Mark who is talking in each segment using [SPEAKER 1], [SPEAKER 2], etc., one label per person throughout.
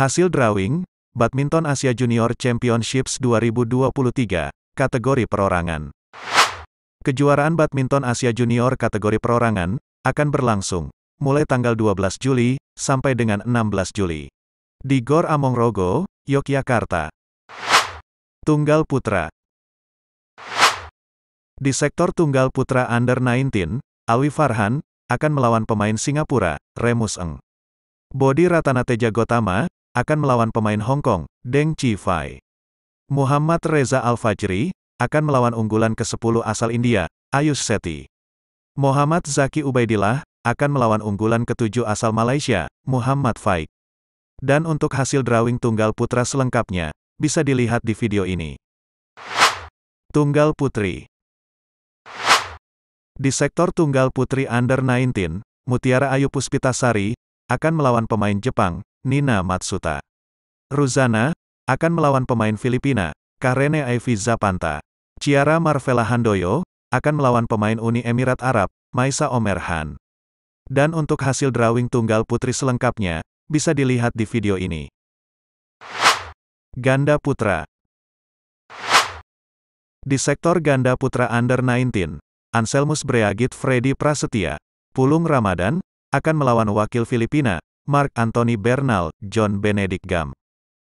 [SPEAKER 1] Hasil drawing, Badminton Asia Junior Championships 2023, kategori perorangan. Kejuaraan Badminton Asia Junior kategori perorangan akan berlangsung mulai tanggal 12 Juli sampai dengan 16 Juli di Gor Among Rogo, Yogyakarta. Tunggal Putra Di sektor Tunggal Putra Under-19, Alwi Farhan akan melawan pemain Singapura, Remus Eng. Bodi Ratana Teja Gotama akan melawan pemain Hong Kong, Deng Chifai. Muhammad Reza Al-Fajri, akan melawan unggulan ke-10 asal India, Ayush Seti. Muhammad Zaki Ubaidillah, akan melawan unggulan ke-7 asal Malaysia, Muhammad Faik. Dan untuk hasil drawing tunggal putra selengkapnya, bisa dilihat di video ini. Tunggal Putri Di sektor Tunggal Putri Under-19, Mutiara Ayu Puspitasari, akan melawan pemain Jepang, Nina Matsuta. Ruzana, akan melawan pemain Filipina, Karene Ivy Zapanta. Ciara Marvela Handoyo, akan melawan pemain Uni Emirat Arab, Maisa Omerhan. Dan untuk hasil drawing tunggal putri selengkapnya, bisa dilihat di video ini. Ganda Putra Di sektor ganda putra Under-19, Anselmus Breagit Freddy Prasetya, Pulung Ramadan, akan melawan wakil Filipina, Mark Anthony Bernal, John Benedict Gam.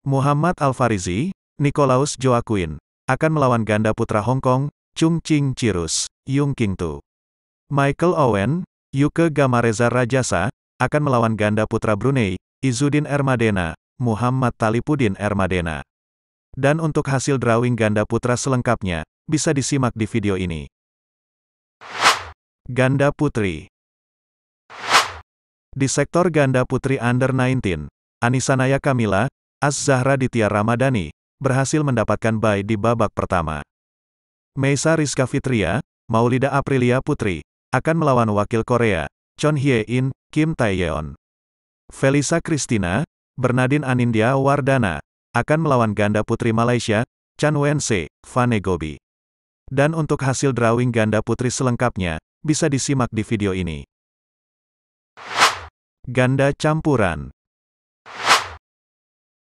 [SPEAKER 1] Muhammad Alfarizi, Nikolaus Joaquin, akan melawan ganda putra Hong Kong, Chung Ching Chirus, Yung King Tu. Michael Owen, Yuke Gamareza Rajasa, akan melawan ganda putra Brunei, Izudin Ermadena, Muhammad Talipudin Ermadena. Dan untuk hasil drawing ganda putra selengkapnya, bisa disimak di video ini. Ganda Putri di sektor ganda putri Under-19, Naya Kamila, Az-Zahra Ditya Ramadhani, berhasil mendapatkan bye di babak pertama. Meisa Rizka Fitria, Maulida Aprilia Putri, akan melawan wakil Korea, Chon Hye-in, Kim Tae-yeon. Felisa Kristina, Bernadine Anindya Wardana, akan melawan ganda putri Malaysia, Chan Wen-se, Fane Gobi. Dan untuk hasil drawing ganda putri selengkapnya, bisa disimak di video ini. Ganda campuran.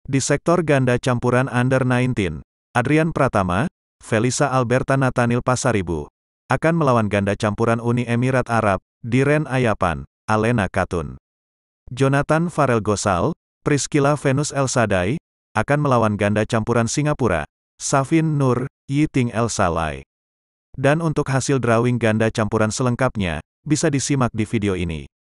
[SPEAKER 1] Di sektor ganda campuran Under-19, Adrian Pratama, Felisa Alberta Natanil Pasaribu, akan melawan ganda campuran Uni Emirat Arab, Diren Ayapan, Alena Katun. Jonathan Farel Gosal, Priscilla Venus Elsadai, akan melawan ganda campuran Singapura, Safin Nur, Yiting Elsalai. Dan untuk hasil drawing ganda campuran selengkapnya, bisa disimak di video ini.